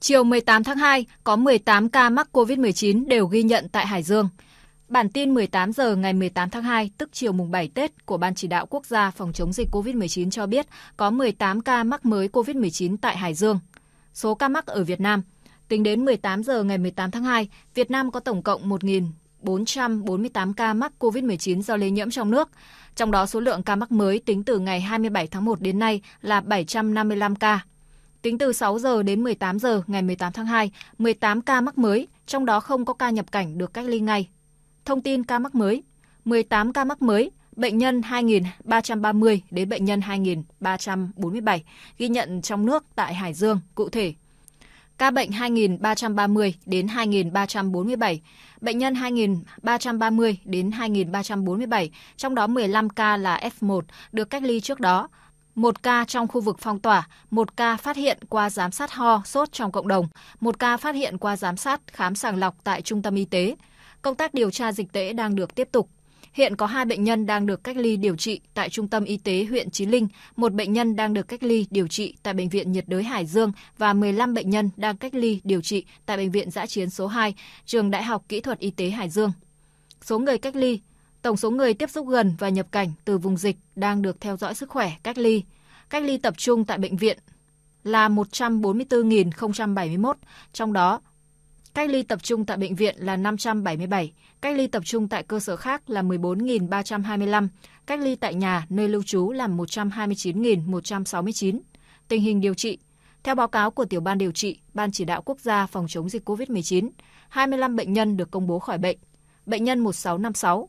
Chiều 18 tháng 2, có 18 ca mắc COVID-19 đều ghi nhận tại Hải Dương. Bản tin 18 giờ ngày 18 tháng 2, tức chiều mùng 7 Tết của Ban chỉ đạo quốc gia phòng chống dịch COVID-19 cho biết có 18 ca mắc mới COVID-19 tại Hải Dương. Số ca mắc ở Việt Nam Tính đến 18 giờ ngày 18 tháng 2, Việt Nam có tổng cộng 1.448 ca mắc COVID-19 do lây nhiễm trong nước. Trong đó số lượng ca mắc mới tính từ ngày 27 tháng 1 đến nay là 755 ca. Tính từ 6 giờ đến 18 giờ ngày 18 tháng 2, 18 ca mắc mới, trong đó không có ca nhập cảnh được cách ly ngay. Thông tin ca mắc mới, 18 ca mắc mới, bệnh nhân 2.330 đến bệnh nhân 2.347 ghi nhận trong nước tại Hải Dương cụ thể. Ca bệnh 2.330 đến 2.347, bệnh nhân 2.330 đến 2.347, trong đó 15 ca là F1 được cách ly trước đó, một ca trong khu vực phong tỏa, một ca phát hiện qua giám sát ho, sốt trong cộng đồng, một ca phát hiện qua giám sát khám sàng lọc tại trung tâm y tế. Công tác điều tra dịch tễ đang được tiếp tục. Hiện có hai bệnh nhân đang được cách ly điều trị tại trung tâm y tế huyện Chí Linh, một bệnh nhân đang được cách ly điều trị tại bệnh viện nhiệt đới Hải Dương và 15 bệnh nhân đang cách ly điều trị tại bệnh viện giã chiến số 2, trường Đại học Kỹ thuật Y tế Hải Dương. Số người cách ly Tổng số người tiếp xúc gần và nhập cảnh từ vùng dịch đang được theo dõi sức khỏe cách ly, cách ly tập trung tại bệnh viện là 144.071, trong đó cách ly tập trung tại bệnh viện là 577, cách ly tập trung tại cơ sở khác là 14.325, cách ly tại nhà nơi lưu trú là 129.169. Tình hình điều trị theo báo cáo của Tiểu ban điều trị Ban chỉ đạo quốc gia phòng chống dịch COVID-19, 25 bệnh nhân được công bố khỏi bệnh. Bệnh nhân 1656,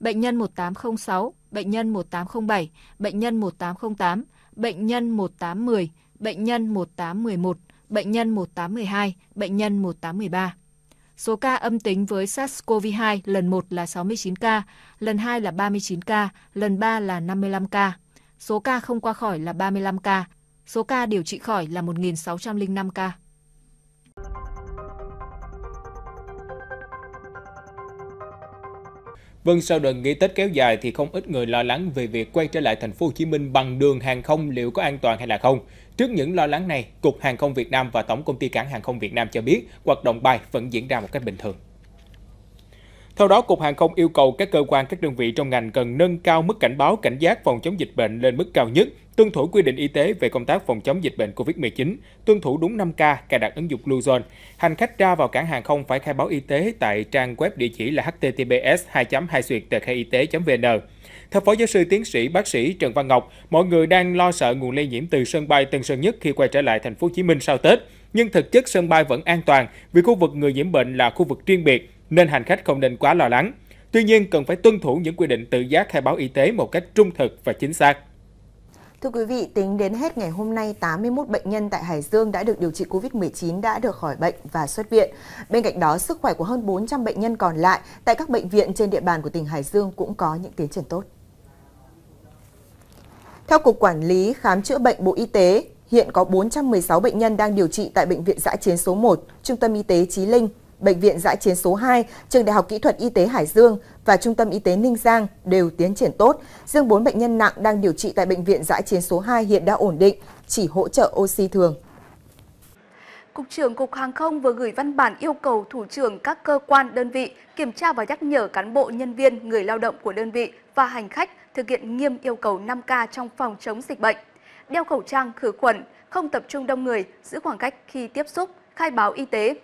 bệnh nhân 1806, bệnh nhân 1807, bệnh nhân 1808, bệnh nhân 1810, bệnh nhân 1811, bệnh nhân 1812, bệnh nhân 1813. Số ca âm tính với SARS-CoV-2 lần 1 là 69 ca, lần 2 là 39 ca, lần 3 là 55 ca. Số ca không qua khỏi là 35 ca, số ca điều trị khỏi là 1.605 ca. Vâng, sau đợt nghỉ Tết kéo dài thì không ít người lo lắng về việc quay trở lại thành phố Hồ Chí Minh bằng đường hàng không liệu có an toàn hay là không. Trước những lo lắng này, Cục Hàng không Việt Nam và Tổng công ty Cảng hàng không Việt Nam cho biết hoạt động bay vẫn diễn ra một cách bình thường. Theo đó, Cục Hàng không yêu cầu các cơ quan, các đơn vị trong ngành cần nâng cao mức cảnh báo, cảnh giác phòng chống dịch bệnh lên mức cao nhất tuân thủ quy định y tế về công tác phòng chống dịch bệnh COVID-19, tuân thủ đúng 5K, cài đặt ứng dụng Bluezone. Hành khách ra vào cảng hàng không phải khai báo y tế tại trang web địa chỉ là https 2 2 y tế vn Theo Phó Giáo sư Tiến sĩ Bác sĩ Trần Văn Ngọc, mọi người đang lo sợ nguồn lây nhiễm từ sân bay Tân Sơn Nhất khi quay trở lại thành phố Hồ Chí Minh sau Tết. Nhưng thực chất sân bay vẫn an toàn vì khu vực người nhiễm bệnh là khu vực riêng biệt nên hành khách không nên quá lo lắng. Tuy nhiên, cần phải tuân thủ những quy định tự giác khai báo y tế một cách trung thực và chính xác. Thưa quý vị, tính đến hết ngày hôm nay, 81 bệnh nhân tại Hải Dương đã được điều trị COVID-19 đã được khỏi bệnh và xuất viện. Bên cạnh đó, sức khỏe của hơn 400 bệnh nhân còn lại tại các bệnh viện trên địa bàn của tỉnh Hải Dương cũng có những tiến triển tốt. Theo Cục Quản lý Khám chữa bệnh Bộ Y tế, hiện có 416 bệnh nhân đang điều trị tại Bệnh viện Giã chiến số 1, Trung tâm Y tế Chí Linh, Bệnh viện Giã chiến số 2, Trường Đại học Kỹ thuật Y tế Hải Dương và Trung tâm Y tế Ninh Giang đều tiến triển tốt. Riêng 4 bệnh nhân nặng đang điều trị tại Bệnh viện Giã chiến số 2 hiện đã ổn định, chỉ hỗ trợ oxy thường. Cục trưởng Cục Hàng không vừa gửi văn bản yêu cầu thủ trưởng các cơ quan, đơn vị kiểm tra và nhắc nhở cán bộ, nhân viên, người lao động của đơn vị và hành khách thực hiện nghiêm yêu cầu 5K trong phòng chống dịch bệnh. Đeo khẩu trang, khử khuẩn, không tập trung đông người, giữ khoảng cách khi tiếp xúc, khai báo y tế,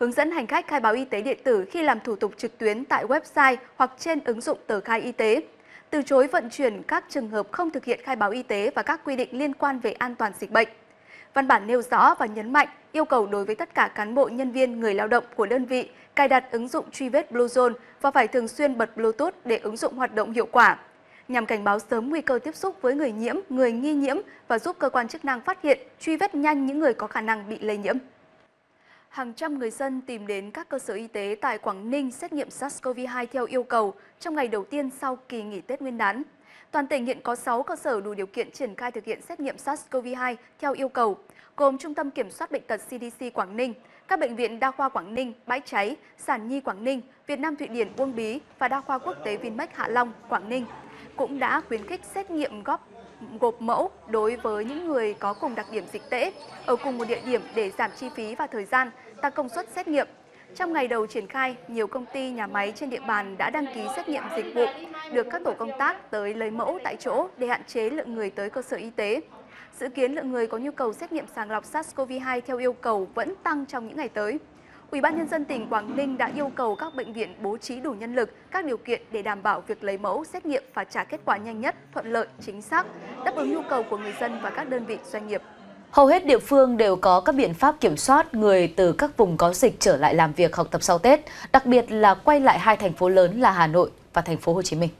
hướng dẫn hành khách khai báo y tế điện tử khi làm thủ tục trực tuyến tại website hoặc trên ứng dụng tờ khai y tế, từ chối vận chuyển các trường hợp không thực hiện khai báo y tế và các quy định liên quan về an toàn dịch bệnh. Văn bản nêu rõ và nhấn mạnh yêu cầu đối với tất cả cán bộ, nhân viên, người lao động của đơn vị cài đặt ứng dụng truy vết Bluezone và phải thường xuyên bật Bluetooth để ứng dụng hoạt động hiệu quả nhằm cảnh báo sớm nguy cơ tiếp xúc với người nhiễm, người nghi nhiễm và giúp cơ quan chức năng phát hiện, truy vết nhanh những người có khả năng bị lây nhiễm hàng trăm người dân tìm đến các cơ sở y tế tại Quảng Ninh xét nghiệm SARS-CoV-2 theo yêu cầu trong ngày đầu tiên sau kỳ nghỉ Tết Nguyên đán. Toàn tỉnh hiện có 6 cơ sở đủ điều kiện triển khai thực hiện xét nghiệm SARS-CoV-2 theo yêu cầu, gồm Trung tâm Kiểm soát Bệnh tật CDC Quảng Ninh, các bệnh viện Đa khoa Quảng Ninh, Bãi Cháy, Sản Nhi Quảng Ninh, Việt Nam Thụy Điển Uông Bí và Đa khoa Quốc tế Vinmec Hạ Long, Quảng Ninh cũng đã khuyến khích xét nghiệm góp gộp mẫu đối với những người có cùng đặc điểm dịch tễ ở cùng một địa điểm để giảm chi phí và thời gian, tăng công suất xét nghiệm. Trong ngày đầu triển khai, nhiều công ty nhà máy trên địa bàn đã đăng ký xét nghiệm dịch vụ, được các tổ công tác tới lấy mẫu tại chỗ để hạn chế lượng người tới cơ sở y tế. Dự kiến lượng người có nhu cầu xét nghiệm sàng lọc SARS-CoV-2 theo yêu cầu vẫn tăng trong những ngày tới. Ủy ban nhân dân tỉnh Quảng Ninh đã yêu cầu các bệnh viện bố trí đủ nhân lực, các điều kiện để đảm bảo việc lấy mẫu, xét nghiệm và trả kết quả nhanh nhất, thuận lợi, chính xác, đáp ứng nhu cầu của người dân và các đơn vị doanh nghiệp. Hầu hết địa phương đều có các biện pháp kiểm soát người từ các vùng có dịch trở lại làm việc học tập sau Tết, đặc biệt là quay lại hai thành phố lớn là Hà Nội và thành phố Hồ Chí Minh.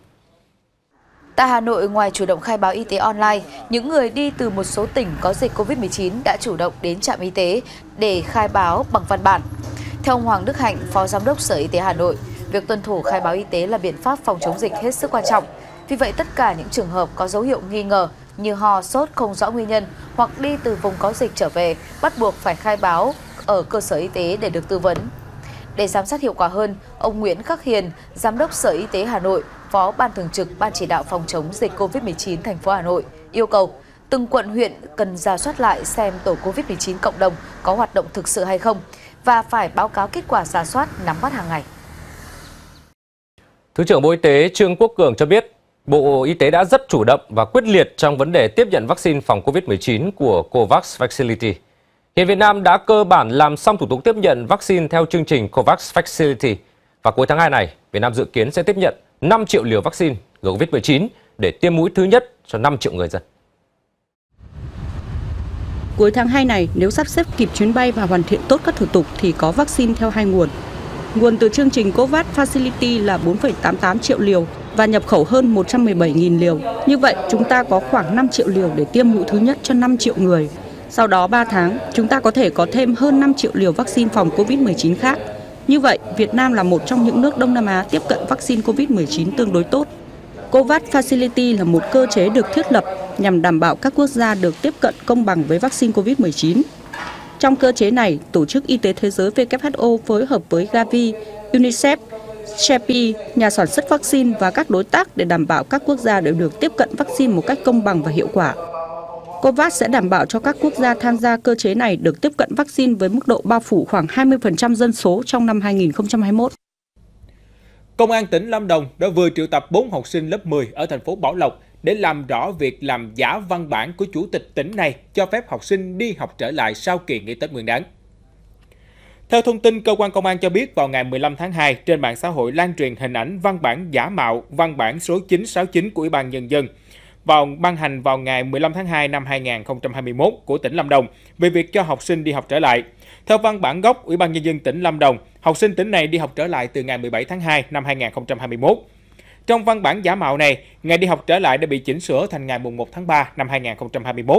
Tại Hà Nội, ngoài chủ động khai báo y tế online, những người đi từ một số tỉnh có dịch COVID-19 đã chủ động đến trạm y tế để khai báo bằng văn bản. Theo ông Hoàng Đức Hạnh, Phó Giám đốc Sở Y tế Hà Nội, việc tuân thủ khai báo y tế là biện pháp phòng chống dịch hết sức quan trọng. Vì vậy, tất cả những trường hợp có dấu hiệu nghi ngờ như ho, sốt không rõ nguyên nhân hoặc đi từ vùng có dịch trở về bắt buộc phải khai báo ở cơ sở y tế để được tư vấn. Để giám sát hiệu quả hơn, ông Nguyễn Khắc Hiền, Giám đốc Sở Y tế Hà Nội Phó Ban Thường trực Ban Chỉ đạo Phòng chống dịch COVID-19 thành phố Hà Nội yêu cầu từng quận huyện cần ra soát lại xem tổ COVID-19 cộng đồng có hoạt động thực sự hay không và phải báo cáo kết quả ra soát nắm bắt hàng ngày. Thứ trưởng Bộ Y tế Trương Quốc Cường cho biết, Bộ Y tế đã rất chủ động và quyết liệt trong vấn đề tiếp nhận vaccine phòng COVID-19 của COVAX Facility. Hiện Việt Nam đã cơ bản làm xong thủ tục tiếp nhận vaccine theo chương trình COVAX Facility. Và cuối tháng 2 này, Việt Nam dự kiến sẽ tiếp nhận 5 triệu liều vaccine ngừa Covid-19 để tiêm mũi thứ nhất cho 5 triệu người dân. Cuối tháng 2 này, nếu sắp xếp kịp chuyến bay và hoàn thiện tốt các thủ tục thì có vaccine theo hai nguồn. Nguồn từ chương trình COVAX Facility là 4,88 triệu liều và nhập khẩu hơn 117.000 liều. Như vậy, chúng ta có khoảng 5 triệu liều để tiêm mũi thứ nhất cho 5 triệu người. Sau đó 3 tháng, chúng ta có thể có thêm hơn 5 triệu liều vaccine phòng COVID-19 khác như vậy, Việt Nam là một trong những nước Đông Nam Á tiếp cận vaccine COVID-19 tương đối tốt. COVAX Facility là một cơ chế được thiết lập nhằm đảm bảo các quốc gia được tiếp cận công bằng với vaccine COVID-19. Trong cơ chế này, Tổ chức Y tế Thế giới WHO phối hợp với Gavi, UNICEF, Chepi, nhà sản xuất vaccine và các đối tác để đảm bảo các quốc gia đều được tiếp cận vaccine một cách công bằng và hiệu quả. COVAX sẽ đảm bảo cho các quốc gia tham gia cơ chế này được tiếp cận vaccine với mức độ bao phủ khoảng 20% dân số trong năm 2021. Công an tỉnh Lâm Đồng đã vừa triệu tập 4 học sinh lớp 10 ở thành phố Bảo Lộc để làm rõ việc làm giả văn bản của chủ tịch tỉnh này cho phép học sinh đi học trở lại sau kỳ nghỉ Tết Nguyên đán. Theo thông tin cơ quan công an cho biết vào ngày 15 tháng 2 trên mạng xã hội lan truyền hình ảnh văn bản giả mạo văn bản số 969 của Ủy ban nhân dân vào ban hành vào ngày 15 tháng 2 năm 2021 của tỉnh Lâm Đồng về việc cho học sinh đi học trở lại. Theo văn bản gốc Ủy ban nhân dân tỉnh Lâm Đồng, học sinh tỉnh này đi học trở lại từ ngày 17 tháng 2 năm 2021. Trong văn bản giả mạo này, ngày đi học trở lại đã bị chỉnh sửa thành ngày 1 tháng 3 năm 2021.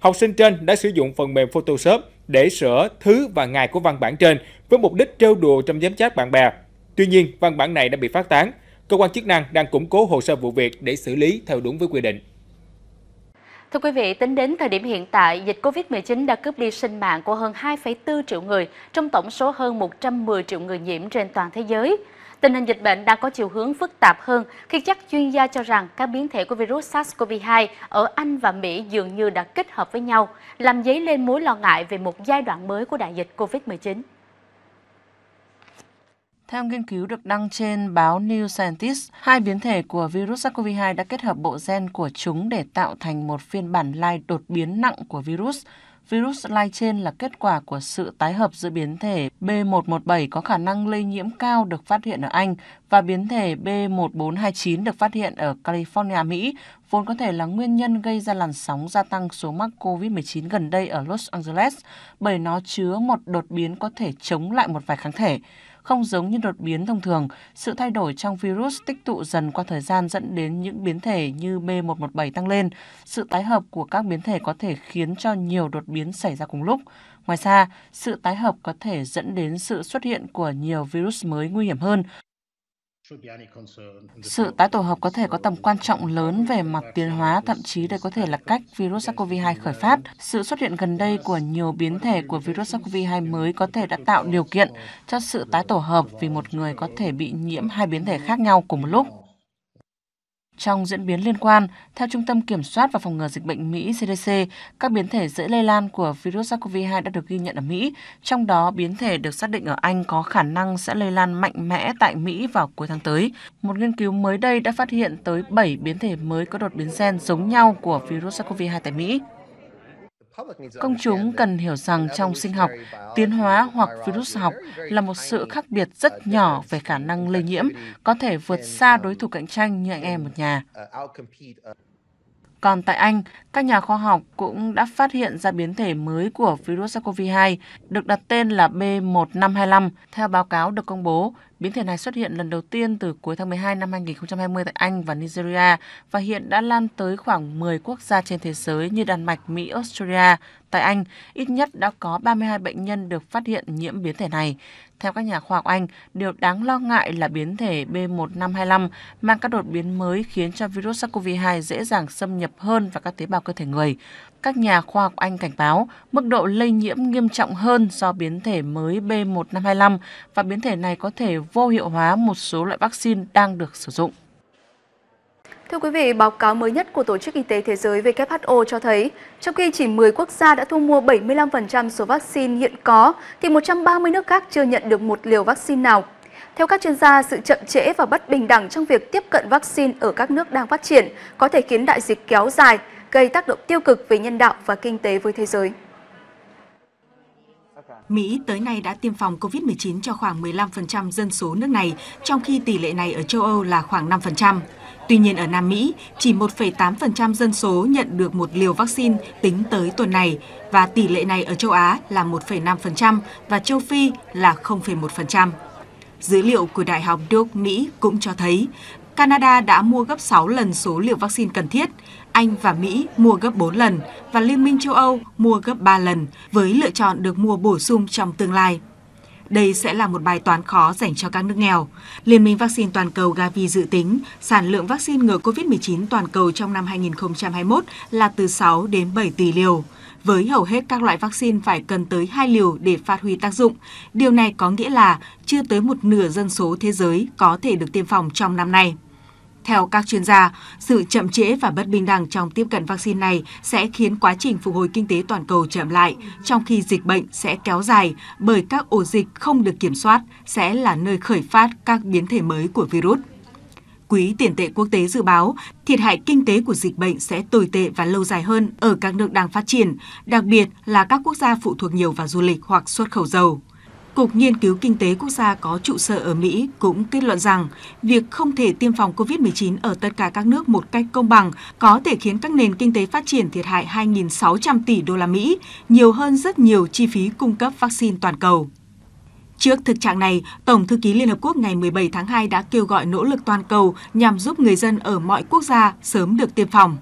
Học sinh trên đã sử dụng phần mềm Photoshop để sửa thứ và ngày của văn bản trên với mục đích trêu đùa trong giám sát bạn bè. Tuy nhiên, văn bản này đã bị phát tán, Cơ quan chức năng đang củng cố hồ sơ vụ việc để xử lý theo đúng với quy định. Thưa quý vị, tính đến thời điểm hiện tại, dịch COVID-19 đã cướp đi sinh mạng của hơn 2,4 triệu người trong tổng số hơn 110 triệu người nhiễm trên toàn thế giới. Tình hình dịch bệnh đang có chiều hướng phức tạp hơn khi các chuyên gia cho rằng các biến thể của virus SARS-CoV-2 ở Anh và Mỹ dường như đã kết hợp với nhau, làm dấy lên mối lo ngại về một giai đoạn mới của đại dịch COVID-19. Theo nghiên cứu được đăng trên báo New Scientist, hai biến thể của virus SARS-CoV-2 đã kết hợp bộ gen của chúng để tạo thành một phiên bản lai đột biến nặng của virus. Virus lai trên là kết quả của sự tái hợp giữa biến thể B117 có khả năng lây nhiễm cao được phát hiện ở Anh và biến thể B1429 được phát hiện ở California, Mỹ, vốn có thể là nguyên nhân gây ra làn sóng gia tăng số mắc COVID-19 gần đây ở Los Angeles bởi nó chứa một đột biến có thể chống lại một vài kháng thể không giống như đột biến thông thường. Sự thay đổi trong virus tích tụ dần qua thời gian dẫn đến những biến thể như B117 tăng lên. Sự tái hợp của các biến thể có thể khiến cho nhiều đột biến xảy ra cùng lúc. Ngoài ra, sự tái hợp có thể dẫn đến sự xuất hiện của nhiều virus mới nguy hiểm hơn. Sự tái tổ hợp có thể có tầm quan trọng lớn về mặt tiến hóa, thậm chí đây có thể là cách virus SARS-CoV-2 khởi phát. Sự xuất hiện gần đây của nhiều biến thể của virus SARS-CoV-2 mới có thể đã tạo điều kiện cho sự tái tổ hợp vì một người có thể bị nhiễm hai biến thể khác nhau cùng một lúc. Trong diễn biến liên quan, theo Trung tâm Kiểm soát và Phòng ngừa Dịch bệnh Mỹ CDC, các biến thể dễ lây lan của virus SARS-CoV-2 đã được ghi nhận ở Mỹ, trong đó biến thể được xác định ở Anh có khả năng sẽ lây lan mạnh mẽ tại Mỹ vào cuối tháng tới. Một nghiên cứu mới đây đã phát hiện tới 7 biến thể mới có đột biến gen giống nhau của virus SARS-CoV-2 tại Mỹ. Công chúng cần hiểu rằng trong sinh học, tiến hóa hoặc virus học là một sự khác biệt rất nhỏ về khả năng lây nhiễm, có thể vượt xa đối thủ cạnh tranh như anh em một nhà. Còn tại Anh, các nhà khoa học cũng đã phát hiện ra biến thể mới của virus SARS-CoV-2 được đặt tên là B1525. Theo báo cáo được công bố, biến thể này xuất hiện lần đầu tiên từ cuối tháng 12 năm 2020 tại Anh và Nigeria và hiện đã lan tới khoảng 10 quốc gia trên thế giới như Đan Mạch, Mỹ, Australia. Tại Anh, ít nhất đã có 32 bệnh nhân được phát hiện nhiễm biến thể này. Theo các nhà khoa học Anh, điều đáng lo ngại là biến thể B1525 mang các đột biến mới khiến cho virus SARS-CoV-2 dễ dàng xâm nhập hơn vào các tế bào cơ thể người. Các nhà khoa học Anh cảnh báo mức độ lây nhiễm nghiêm trọng hơn do biến thể mới B1525 và biến thể này có thể vô hiệu hóa một số loại vaccine đang được sử dụng. Thưa quý vị, báo cáo mới nhất của Tổ chức Y tế Thế giới WHO cho thấy, trong khi chỉ 10 quốc gia đã thu mua 75% số vaccine hiện có, thì 130 nước khác chưa nhận được một liều vaccine nào. Theo các chuyên gia, sự chậm trễ và bất bình đẳng trong việc tiếp cận vaccine ở các nước đang phát triển có thể khiến đại dịch kéo dài, gây tác động tiêu cực về nhân đạo và kinh tế với thế giới. Mỹ tới nay đã tiêm phòng COVID-19 cho khoảng 15% dân số nước này, trong khi tỷ lệ này ở châu Âu là khoảng 5%. Tuy nhiên ở Nam Mỹ, chỉ 1,8% dân số nhận được một liều vaccine tính tới tuần này, và tỷ lệ này ở châu Á là 1,5% và châu Phi là 0,1%. Dữ liệu của Đại học Duke Mỹ cũng cho thấy Canada đã mua gấp 6 lần số liều vaccine cần thiết, Anh và Mỹ mua gấp 4 lần và Liên minh châu Âu mua gấp 3 lần với lựa chọn được mua bổ sung trong tương lai. Đây sẽ là một bài toán khó dành cho các nước nghèo. Liên minh vaccine toàn cầu Gavi dự tính sản lượng vaccine ngừa COVID-19 toàn cầu trong năm 2021 là từ 6 đến 7 tỷ liều. Với hầu hết các loại vaccine phải cần tới 2 liều để phát huy tác dụng. Điều này có nghĩa là chưa tới một nửa dân số thế giới có thể được tiêm phòng trong năm nay. Theo các chuyên gia, sự chậm trễ và bất bình đẳng trong tiếp cận vaccine này sẽ khiến quá trình phục hồi kinh tế toàn cầu chậm lại, trong khi dịch bệnh sẽ kéo dài bởi các ổ dịch không được kiểm soát sẽ là nơi khởi phát các biến thể mới của virus. Quỹ tiền tệ quốc tế dự báo thiệt hại kinh tế của dịch bệnh sẽ tồi tệ và lâu dài hơn ở các nước đang phát triển, đặc biệt là các quốc gia phụ thuộc nhiều vào du lịch hoặc xuất khẩu dầu. Cục Nghiên cứu Kinh tế Quốc gia có trụ sở ở Mỹ cũng kết luận rằng việc không thể tiêm phòng COVID-19 ở tất cả các nước một cách công bằng có thể khiến các nền kinh tế phát triển thiệt hại 2.600 tỷ đô la Mỹ, nhiều hơn rất nhiều chi phí cung cấp vaccine toàn cầu. Trước thực trạng này, Tổng thư ký Liên Hợp Quốc ngày 17 tháng 2 đã kêu gọi nỗ lực toàn cầu nhằm giúp người dân ở mọi quốc gia sớm được tiêm phòng.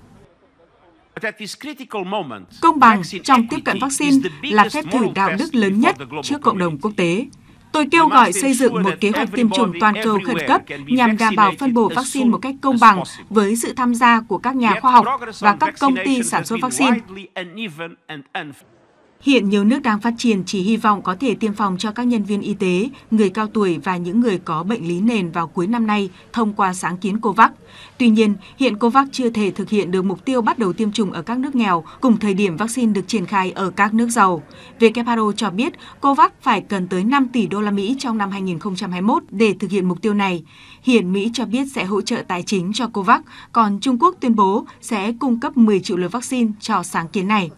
Công bằng trong tiếp cận vaccine là phép thử đạo đức lớn nhất trước cộng đồng quốc tế. Tôi kêu gọi xây dựng một kế hoạch tiêm chủng toàn cầu khẩn cấp nhằm đảm bảo phân bổ vaccine một cách công bằng với sự tham gia của các nhà khoa học và các công ty sản xuất vaccine. Hiện nhiều nước đang phát triển chỉ hy vọng có thể tiêm phòng cho các nhân viên y tế, người cao tuổi và những người có bệnh lý nền vào cuối năm nay thông qua sáng kiến COVAX. Tuy nhiên, hiện COVAX chưa thể thực hiện được mục tiêu bắt đầu tiêm chủng ở các nước nghèo cùng thời điểm vaccine được triển khai ở các nước giàu. WHO cho biết COVAX phải cần tới 5 tỷ đô la Mỹ trong năm 2021 để thực hiện mục tiêu này. Hiện Mỹ cho biết sẽ hỗ trợ tài chính cho COVAX, còn Trung Quốc tuyên bố sẽ cung cấp 10 triệu liều vaccine cho sáng kiến này.